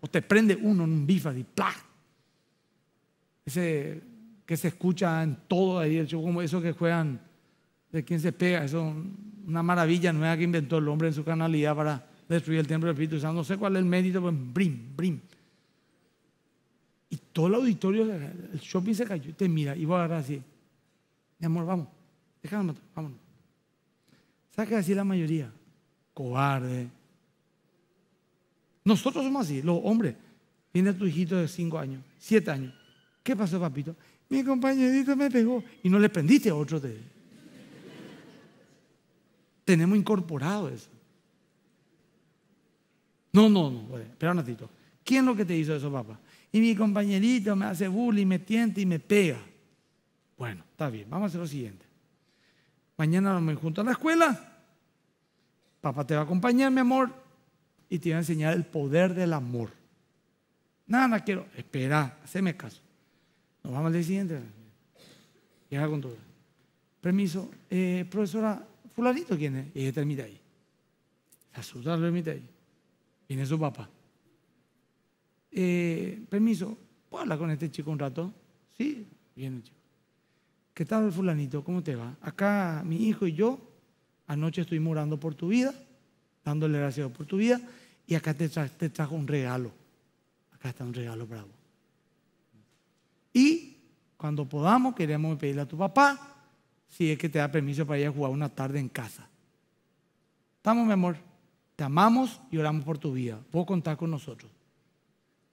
O te prende uno en un bifa y ¡plá! Ese que se escucha en todo ahí, el show, como eso que juegan, de quién se pega, eso una maravilla nueva que inventó el hombre en su canalidad para destruir el templo del Espíritu Santo. No sé cuál es el mérito, pues brim, brim. Y todo el auditorio, el shopping se cayó y te mira y vos agarras así. Mi amor, vamos. Déjame matar, vámonos. Saca así la mayoría. Cobarde. Nosotros somos así, los hombres. Viene tu hijito de 5 años, 7 años. ¿Qué pasó, papito? Mi compañerito me pegó y no le prendiste a otro de él. Tenemos incorporado eso. No, no, no. espera un ratito. ¿Quién es lo que te hizo eso, papá? Y mi compañerito me hace bullying, me tienta y me pega. Bueno, está bien. Vamos a hacer lo siguiente. Mañana vamos junto a la escuela. Papá te va a acompañar, mi amor, y te va a enseñar el poder del amor. Nada, más quiero. Espera, haceme caso. Nos vamos al día siguiente. Llega con todo. Permiso, eh, profesora, fulanito, ¿quién es? Y ella termina ahí. La asusta, lo emite ahí. Viene su papá. Eh, permiso, ¿puedo hablar con este chico un rato? Sí, viene el chico. ¿Qué tal, fulanito? ¿Cómo te va? Acá mi hijo y yo anoche estuvimos orando por tu vida, dándole gracias por tu vida, y acá te, trajo un regalo. Acá está un regalo bravo. Y cuando podamos, queremos pedirle a tu papá si es que te da permiso para ir a jugar una tarde en casa. Estamos, mi amor. Te amamos y oramos por tu vida. Puedo contar con nosotros.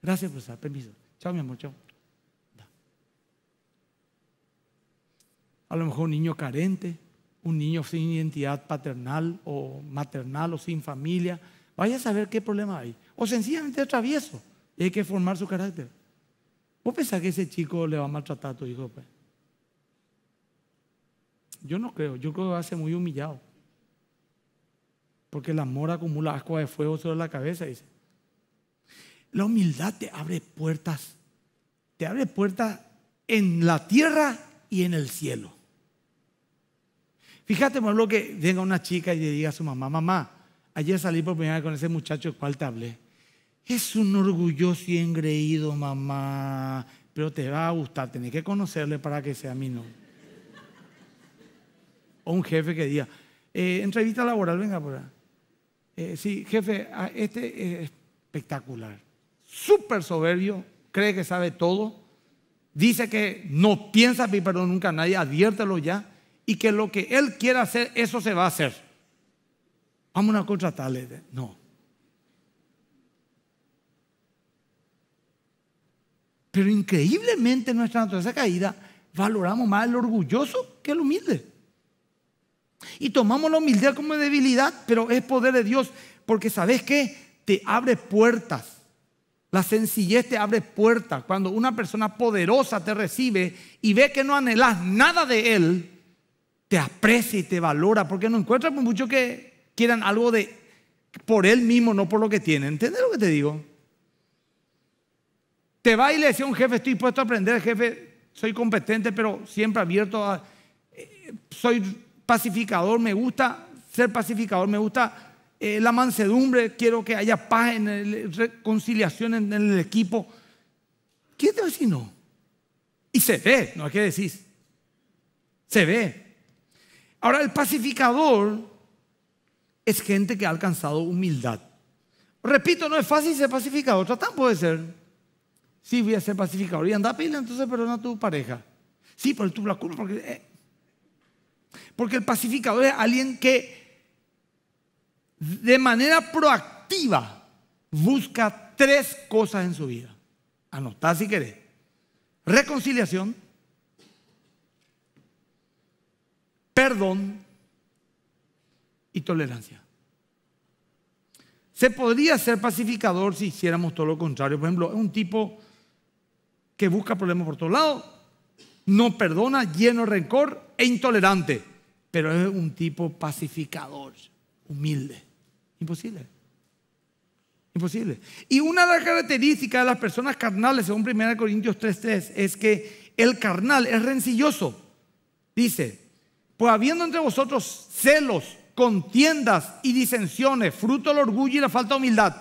Gracias, por estar Permiso. Chao, mi amor. Chao. a lo mejor un niño carente, un niño sin identidad paternal o maternal o sin familia. Vaya a saber qué problema hay. O sencillamente travieso y hay que formar su carácter. ¿Vos pensás que ese chico le va a maltratar a tu hijo? Pues? Yo no creo, yo creo que va a ser muy humillado. Porque el amor acumula asco de fuego sobre la cabeza, dice. La humildad te abre puertas. Te abre puertas en la tierra y en el cielo. Fíjate, por ejemplo, que venga una chica y le diga a su mamá, mamá, ayer salí por primera vez con ese muchacho del cual te hablé. Es un orgulloso y engreído, mamá, pero te va a gustar, tenés que conocerle para que sea mi no O un jefe que diga, eh, entrevista laboral, venga por ahí, eh, sí, jefe, ah, este es espectacular, súper soberbio, cree que sabe todo, dice que no piensa pero nunca nadie, adviértelo ya y que lo que Él quiera hacer, eso se va a hacer. Vamos a contratarle. No. Pero increíblemente en nuestra naturaleza caída valoramos más el orgulloso que el humilde. Y tomamos la humildad como debilidad, pero es poder de Dios, porque sabes qué? Te abre puertas. La sencillez te abre puertas. Cuando una persona poderosa te recibe y ve que no anhelas nada de él, te aprecia y te valora, porque no encuentras muchos que quieran algo de por él mismo, no por lo que tiene. ¿Entiendes lo que te digo? Te va y le decía a un jefe, estoy dispuesto a aprender, jefe, soy competente, pero siempre abierto eh, soy pacificador, me gusta ser pacificador, me gusta eh, la mansedumbre, quiero que haya paz, en reconciliación en, el equipo. ¿quién te va a decir no? Y se ve, no hay que decir. Se ve. Ahora, el pacificador es gente que ha alcanzado humildad. Repito, no es fácil ser pacificador. Tratando puede ser. Sí, voy a ser pacificador. Y anda pila, entonces perdona a tu pareja. Sí, pero tú la culpa porque. Eh. Porque el pacificador es alguien que de manera proactiva busca tres cosas en su vida. Anotar si querés. Reconciliación, perdón y tolerancia. Se podría ser pacificador si hiciéramos todo lo contrario. Por ejemplo, es un tipo que busca problemas por todos lados, no perdona, lleno de rencor e intolerante, pero es un tipo pacificador, humilde. Imposible. Imposible. Y una de las características de las personas carnales, según 1 Corintios 3.3, es que el carnal es rencilloso. Dice, pues habiendo entre vosotros celos, contiendas y disensiones, fruto del orgullo y la falta de humildad,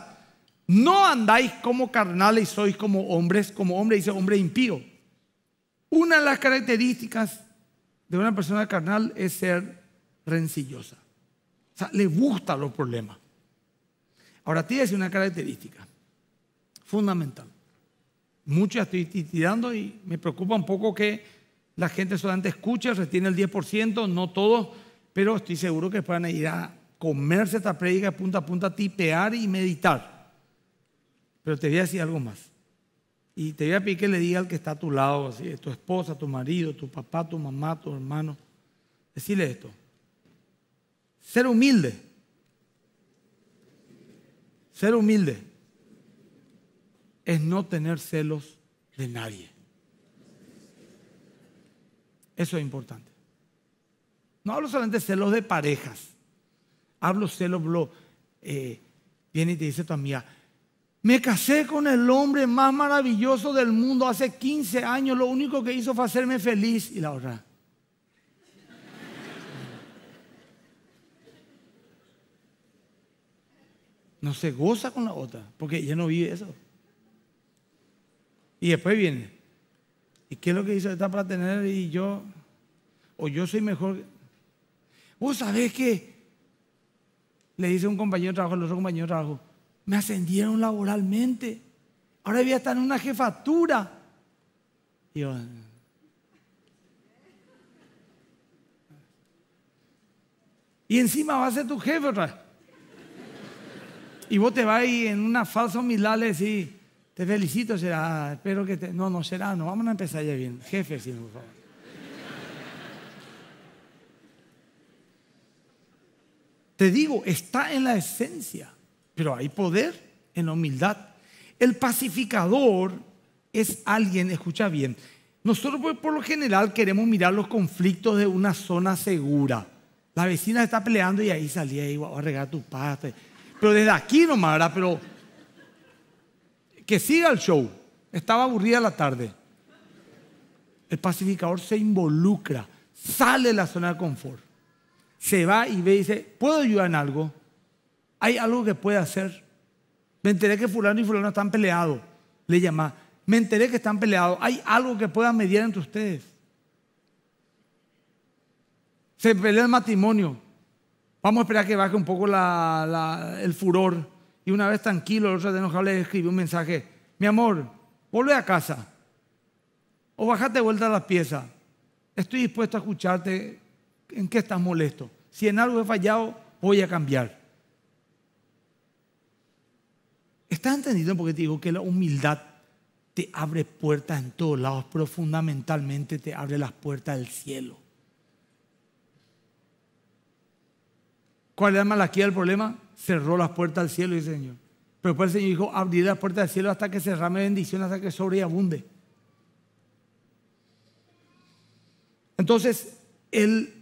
no andáis como carnales, sois como hombres, como hombre dice hombre impío. Una de las características de una persona carnal es ser rencillosa. O sea, le gustan los problemas. Ahora, tienes una característica fundamental. Muchos estoy tirando y me preocupa un poco que la gente solamente escucha, retiene el 10%, no todo, pero estoy seguro que van a ir a comerse esta prédica de punta a punta, tipear y meditar. Pero te voy a decir algo más. Y te voy a pedir que le diga al que está a tu lado, así, tu esposa, tu marido, tu papá, tu mamá, tu hermano. Decirle esto. Ser humilde. Ser humilde es no tener celos de nadie. Eso es importante. No hablo solamente celos de parejas. Hablo celos, lo, eh, viene y te dice tu amiga, me casé con el hombre más maravilloso del mundo hace 15 años. Lo único que hizo fue hacerme feliz. Y la otra. No se goza con la otra, porque ella no vive eso. Y después viene qué es lo que hizo Está para tener y yo? O yo soy mejor. Vos sabés qué? le dice un compañero de trabajo, el otro compañero de trabajo, me ascendieron laboralmente. Ahora voy a estar en una jefatura. Y encima va a ser tu jefe otra Y vos te vas ahí en una falsa humildad Y decís, te felicito, será. Espero que te. No, no será, no. Vamos a empezar ya bien. Jefe, sí, por favor. Te digo, está en la esencia, pero hay poder en la humildad. El pacificador es alguien, escucha bien. Nosotros pues, por lo general queremos mirar los conflictos de una zona segura. La vecina está peleando y ahí salía y va a regar tu pasta. Pero desde aquí nomás, ¿verdad? Pero que siga el show. Estaba aburrida la tarde. El pacificador se involucra, sale de la zona de confort, se va y ve y dice, ¿puedo ayudar en algo? ¿Hay algo que pueda hacer? Me enteré que fulano y fulano están peleados. Le llama, me enteré que están peleados. ¿Hay algo que pueda mediar entre ustedes? Se pelea el matrimonio. Vamos a esperar que baje un poco el furor. Y una vez tranquilo, el otro día enojado le escribí un mensaje, mi amor, vuelve a casa. O bajate de vuelta a las piezas. Estoy dispuesto a escucharte en qué estás molesto. Si en algo he fallado, voy a cambiar. ¿Estás entendido? porque te digo que la humildad te abre puertas en todos lados, pero fundamentalmente te abre las puertas del cielo? ¿Cuál es la malaquía del problema? cerró las puertas al cielo, dice el Señor. Pero después el Señor dijo, abriré las puertas del cielo hasta que se bendición, hasta que sobre abunde Entonces, el,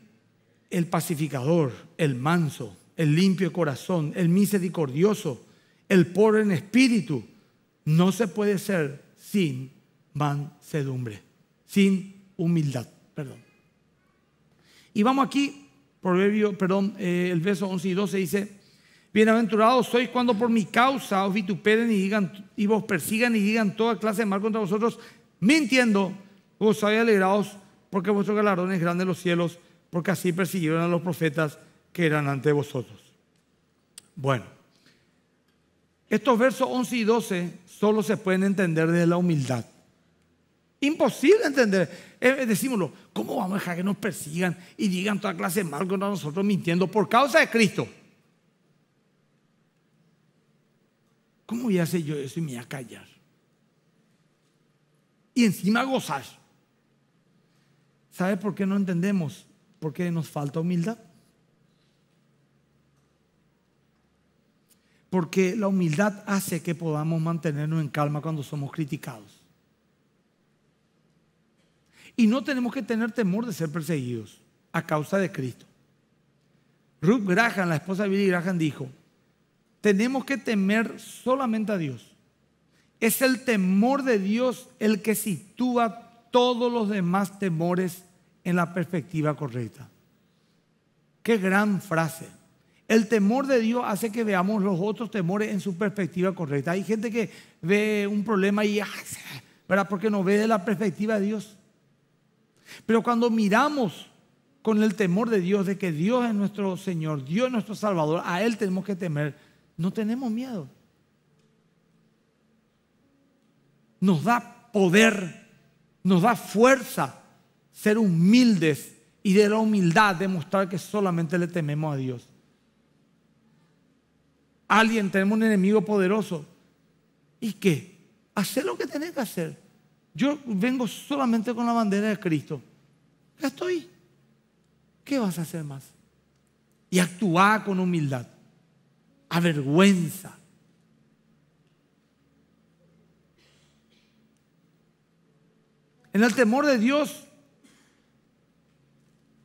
el pacificador, el manso, el limpio de corazón, el misericordioso, el pobre en espíritu, no se puede ser sin mansedumbre, sin humildad, perdón. Y vamos aquí, proverbio, perdón, eh, el verso 11 y 12 dice, Bienaventurados sois cuando por mi causa os vituperen y, digan, y vos persigan y digan toda clase de mal contra vosotros, mintiendo, os sois alegrados, porque vuestro galardón es grande en los cielos, porque así persiguieron a los profetas que eran ante vosotros. Bueno, estos versos 11 y 12 solo se pueden entender desde la humildad. Imposible entender. Eh, eh, Decimoslo, ¿cómo vamos a dejar que nos persigan y digan toda clase de mal contra nosotros mintiendo por causa de Cristo? ¿Cómo voy a hacer yo eso y me voy a callar? Y encima gozar. ¿Sabe por qué no entendemos? por qué nos falta humildad. Porque la humildad hace que podamos mantenernos en calma cuando somos criticados. Y no tenemos que tener temor de ser perseguidos a causa de Cristo. Ruth Graham, la esposa de Billy Graham, dijo, tenemos que temer solamente a Dios. Es el temor de Dios el que sitúa todos los demás temores en la perspectiva correcta. Qué gran frase. El temor de Dios hace que veamos los otros temores en su perspectiva correcta. Hay gente que ve un problema y, ¿verdad? Porque no ve de la perspectiva de Dios. Pero cuando miramos con el temor de Dios, de que Dios es nuestro Señor, Dios es nuestro Salvador, a Él tenemos que temer no tenemos miedo. Nos da poder, nos da fuerza ser humildes y de la humildad demostrar que solamente le tememos a Dios. Alguien, tenemos un enemigo poderoso. ¿Y qué? Hacer lo que tenés que hacer. Yo vengo solamente con la bandera de Cristo. Ya estoy. ¿Qué vas a hacer más? Y actuar con humildad avergüenza. En el temor de Dios,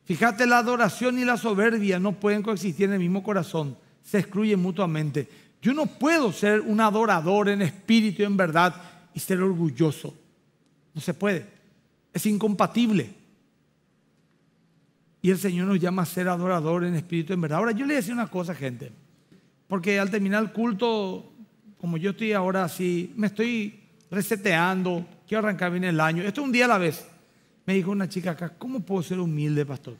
fíjate, la adoración y la soberbia no pueden coexistir en el mismo corazón, se excluyen mutuamente. Yo no puedo ser un adorador en espíritu y en verdad y ser orgulloso. No se puede. Es incompatible. Y el Señor nos llama a ser adorador en espíritu y en verdad. Ahora, yo le voy a decir una cosa, gente porque al terminar el culto, como yo estoy ahora así, me estoy reseteando, quiero arrancar bien el año. Esto es un día a la vez. Me dijo una chica acá, ¿cómo puedo ser humilde, pastor?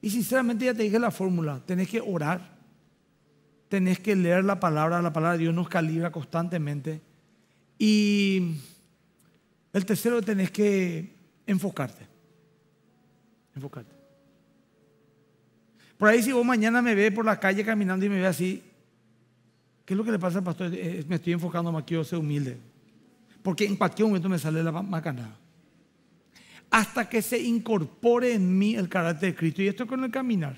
Y sinceramente ya te dije la fórmula, tenés que orar, tenés que leer la palabra, la palabra de Dios nos calibra constantemente. Y el tercero, tenés que enfocarte, enfocarte. Por ahí si vos mañana me ve por la calle caminando y me ve así, ¿qué es lo que le pasa al pastor? Eh, me estoy enfocando más que yo ser humilde. Porque en cualquier momento me sale la macanada. Hasta que se incorpore en mí el carácter de Cristo. Y esto con el caminar.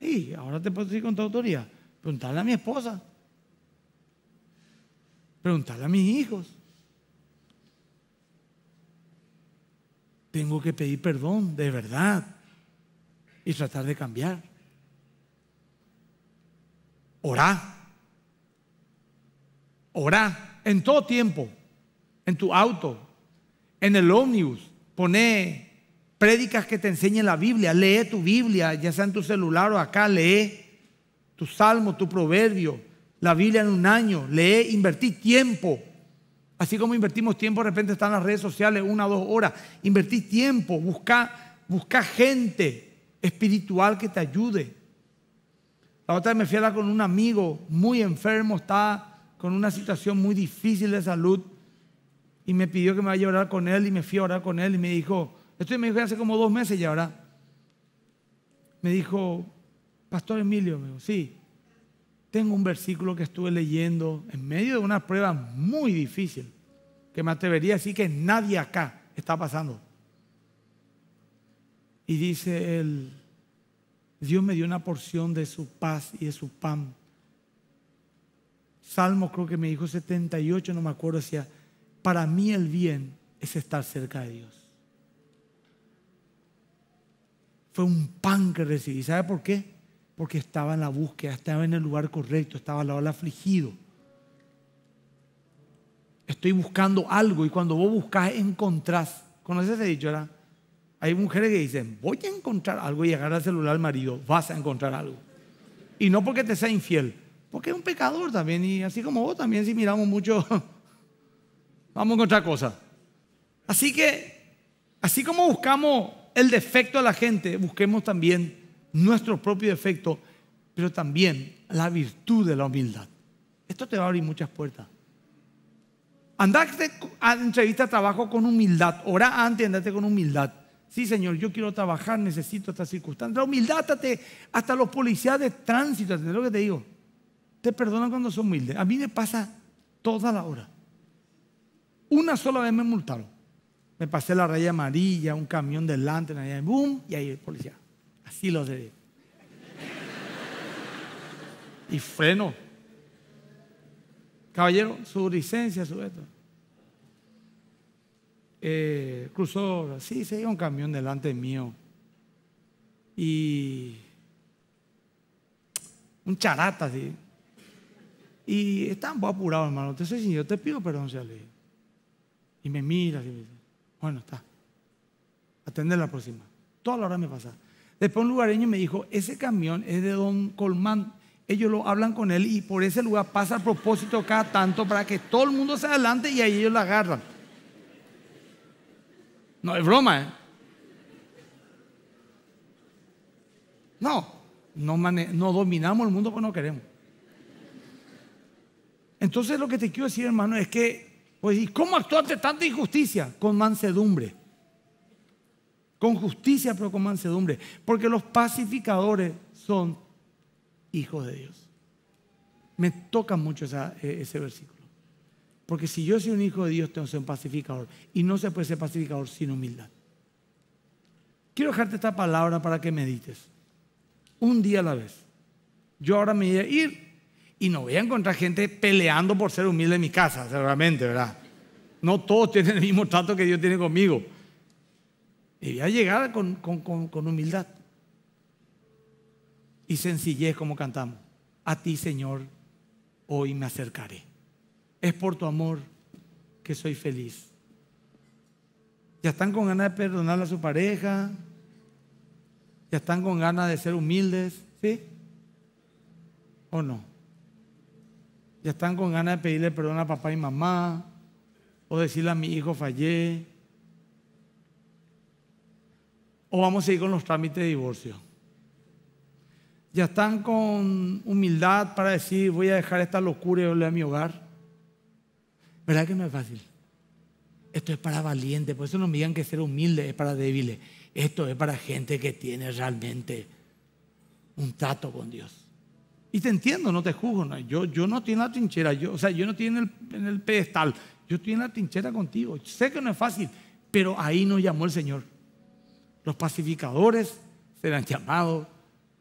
Y ahora te puedo decir con toda autoridad. Preguntarle a mi esposa. Preguntarle a mis hijos. Tengo que pedir perdón, de verdad y tratar de cambiar. Orá. Orá en todo tiempo, en tu auto, en el ómnibus. Poné prédicas que te enseñen la Biblia. Lee tu Biblia, ya sea en tu celular o acá. Lee tu salmo, tu proverbio, la Biblia en un año. Lee, invertí tiempo. Así como invertimos tiempo, de repente están las redes sociales una o dos horas. Invertí tiempo, busca, busca gente espiritual que te ayude. La otra vez me fui a hablar con un amigo muy enfermo, está con una situación muy difícil de salud y me pidió que me vaya a orar con él y me fui a orar con él y me dijo, esto me dijo hace como dos meses ya, ahora Me dijo, Pastor Emilio, me sí, tengo un versículo que estuve leyendo en medio de una prueba muy difícil, que me atrevería a decir que nadie acá está pasando. Y dice él, Dios me dio una porción de su paz y de su pan. Salmo creo que me dijo 78, no me acuerdo, decía, para mí el bien es estar cerca de Dios. Fue un pan que recibí. ¿Sabe por qué? Porque estaba en la búsqueda, estaba en el lugar correcto, estaba al lado afligido. Estoy buscando algo y cuando vos buscás, encontrás. ¿Conoces ese dicho? Era? Hay mujeres que dicen, voy a encontrar algo y agarra el celular al marido, vas a encontrar algo. Y no porque te sea infiel, porque es un pecador también. Y así como vos también, si miramos mucho, <laughs> vamos a encontrar cosas. Así que, así como buscamos el defecto de la gente, busquemos también nuestro propio defecto, pero también la virtud de la humildad. Esto te va a abrir muchas puertas. Andate a entrevista a trabajo con humildad. Ora antes andate con humildad. Sí, Señor, yo quiero trabajar, necesito estas circunstancias. La humildad, hasta, los policías de tránsito, lo que te digo? Te perdonan cuando son humildes. A mí me pasa toda la hora. Una sola vez me multaron. Me pasé la raya amarilla, un camión delante, boom, y ahí el policía. Así lo de. Y freno. Caballero, su licencia, su eh, cruzó, sí, se iba un camión delante mío. Y un charata, así Y estaba un poco apurado, hermano. sé si yo te pido perdón, se le Y me mira, y dice, bueno, está. Atender la próxima. Toda la hora me pasa. Después un lugareño me dijo, ese camión es de Don Colmán. Ellos lo hablan con él y por ese lugar pasa a propósito cada tanto para que todo el mundo se adelante y ahí ellos la agarran. No es broma. ¿eh? No, no, no dominamos el mundo porque no queremos. Entonces lo que te quiero decir, hermano, es que, pues, ¿y cómo actuaste tanta injusticia? Con mansedumbre. Con justicia, pero con mansedumbre. Porque los pacificadores son hijos de Dios. Me toca mucho eh, ese versículo. Porque si yo soy un hijo de Dios, tengo que ser un pacificador. Y no se puede ser pacificador sin humildad. Quiero dejarte esta palabra para que medites. Un día a la vez. Yo ahora me voy a ir y no voy a encontrar gente peleando por ser humilde en mi casa, seguramente, ¿verdad? No todos tienen el mismo trato que Dios tiene conmigo. Y voy a llegar con, con humildad y sencillez como cantamos. A ti, Señor, hoy me acercaré. Es por tu amor que soy feliz. Ya están con ganas de perdonarle a su pareja. Ya están con ganas de ser humildes, ¿sí? ¿O no? Ya están con ganas de pedirle perdón a papá y mamá. O decirle a mi hijo fallé. O vamos a ir con los trámites de divorcio. Ya están con humildad para decir voy a dejar esta locura y volver a mi hogar. ¿Verdad que no es fácil? Esto es para valientes, por eso no me digan que ser humilde es para débiles. Esto es para gente que tiene realmente un trato con Dios. Y te entiendo, no te juzgo. Yo, yo no estoy en la trinchera, o sea, yo no estoy en el, en el pedestal, yo estoy en la trinchera contigo. Sé que no es fácil, pero ahí nos llamó el Señor. Los pacificadores serán llamados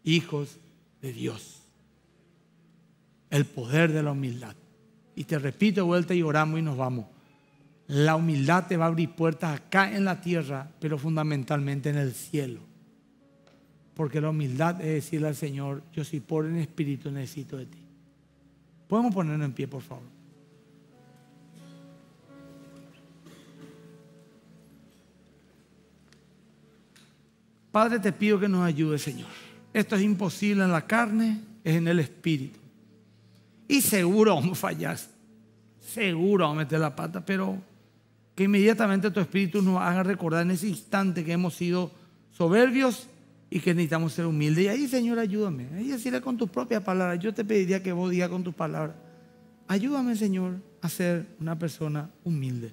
hijos de Dios. El poder de la humildad. Y te repito vuelta y oramos y nos vamos. La humildad te va a abrir puertas acá en la tierra, pero fundamentalmente en el cielo. Porque la humildad es decirle al Señor, yo soy pobre en espíritu, necesito de ti. ¿Podemos ponernos en pie, por favor? Padre, te pido que nos ayude, Señor. Esto es imposible en la carne, es en el espíritu. Y seguro vamos <laughs> a fallar, seguro vamos a meter la pata, pero que inmediatamente tu espíritu nos haga recordar en ese instante que hemos sido soberbios y que necesitamos ser humildes. Y ahí, Señor, ayúdame. Ahí decirle con tus propias palabras. Yo te pediría que vos digas con tus palabras. Ayúdame, Señor, a ser una persona humilde.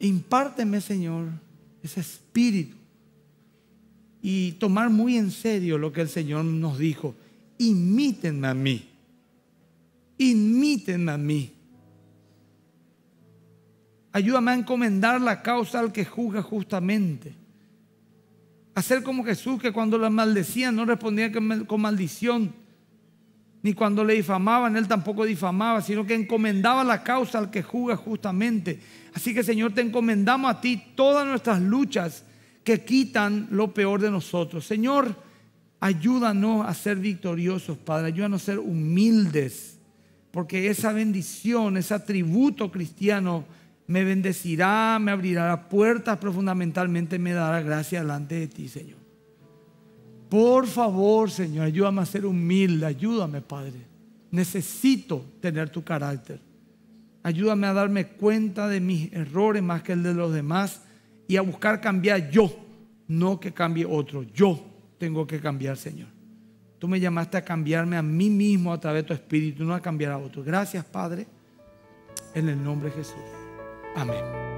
Impárteme, Señor, ese espíritu. Y tomar muy en serio lo que el Señor nos dijo. Imítenme a mí Inmítenme a mí. Ayúdame a encomendar la causa al que juzga justamente. Hacer como Jesús, que cuando le maldecían no respondía con maldición, ni cuando le difamaban, él tampoco difamaba, sino que encomendaba la causa al que juzga justamente. Así que Señor, te encomendamos a ti todas nuestras luchas que quitan lo peor de nosotros. Señor, ayúdanos a ser victoriosos, Padre, ayúdanos a ser humildes porque esa bendición, ese atributo cristiano me bendecirá, me abrirá las puertas, pero fundamentalmente me dará gracia delante de ti, Señor. Por favor, Señor, ayúdame a ser humilde, ayúdame, Padre. Necesito tener tu carácter. Ayúdame a darme cuenta de mis errores más que el de los demás y a buscar cambiar yo, no que cambie otro. Yo tengo que cambiar, Señor. Tú me llamaste a cambiarme a mí mismo a través de tu espíritu, no a cambiar a otros. Gracias, Padre, en el nombre de Jesús. Amén.